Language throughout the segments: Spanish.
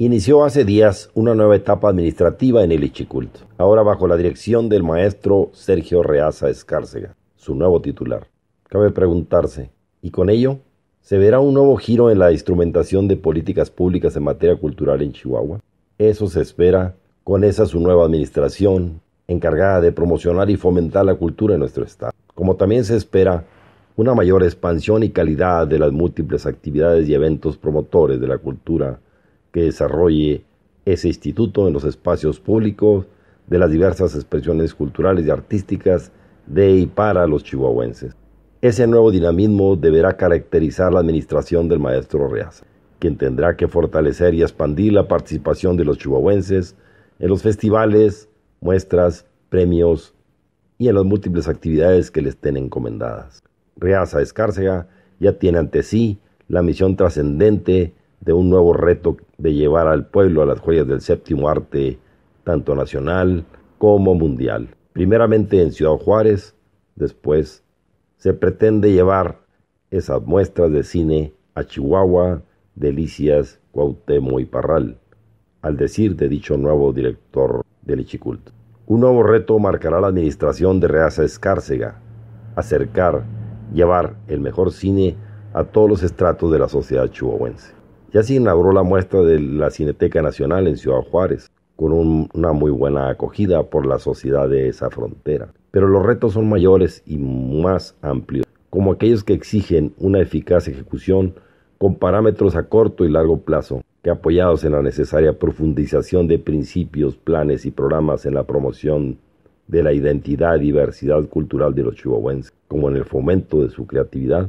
inició hace días una nueva etapa administrativa en el Ichicult, ahora bajo la dirección del maestro Sergio Reaza Escárcega, su nuevo titular. Cabe preguntarse, ¿y con ello se verá un nuevo giro en la instrumentación de políticas públicas en materia cultural en Chihuahua? Eso se espera con esa su nueva administración encargada de promocionar y fomentar la cultura en nuestro estado, como también se espera una mayor expansión y calidad de las múltiples actividades y eventos promotores de la cultura que desarrolle ese instituto en los espacios públicos de las diversas expresiones culturales y artísticas de y para los chihuahuenses. Ese nuevo dinamismo deberá caracterizar la administración del maestro Reaza, quien tendrá que fortalecer y expandir la participación de los chihuahuenses en los festivales, muestras, premios y en las múltiples actividades que les estén encomendadas. Reaza Escárcega ya tiene ante sí la misión trascendente de un nuevo reto de llevar al pueblo a las joyas del séptimo arte, tanto nacional como mundial. Primeramente en Ciudad Juárez, después se pretende llevar esas muestras de cine a Chihuahua, Delicias, Cuauhtémoc y Parral, al decir de dicho nuevo director del Ichikult. Un nuevo reto marcará la administración de Reaza Escárcega, acercar, llevar el mejor cine a todos los estratos de la sociedad chihuahuense. Ya se inauguró la muestra de la Cineteca Nacional en Ciudad Juárez, con una muy buena acogida por la sociedad de esa frontera. Pero los retos son mayores y más amplios, como aquellos que exigen una eficaz ejecución con parámetros a corto y largo plazo, que apoyados en la necesaria profundización de principios, planes y programas en la promoción de la identidad y diversidad cultural de los chihuahuenses, como en el fomento de su creatividad,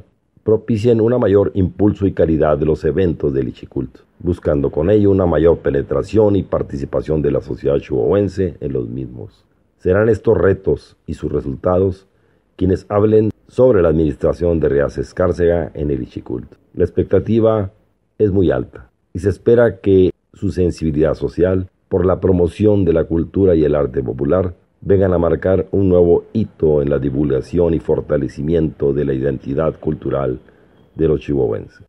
propicien una mayor impulso y calidad de los eventos del Ichiculto, buscando con ello una mayor penetración y participación de la sociedad chihuahuense en los mismos. Serán estos retos y sus resultados quienes hablen sobre la administración de Reas Escárcega en el Ichiculto. La expectativa es muy alta y se espera que su sensibilidad social por la promoción de la cultura y el arte popular vengan a marcar un nuevo hito en la divulgación y fortalecimiento de la identidad cultural de los chihuahuenses.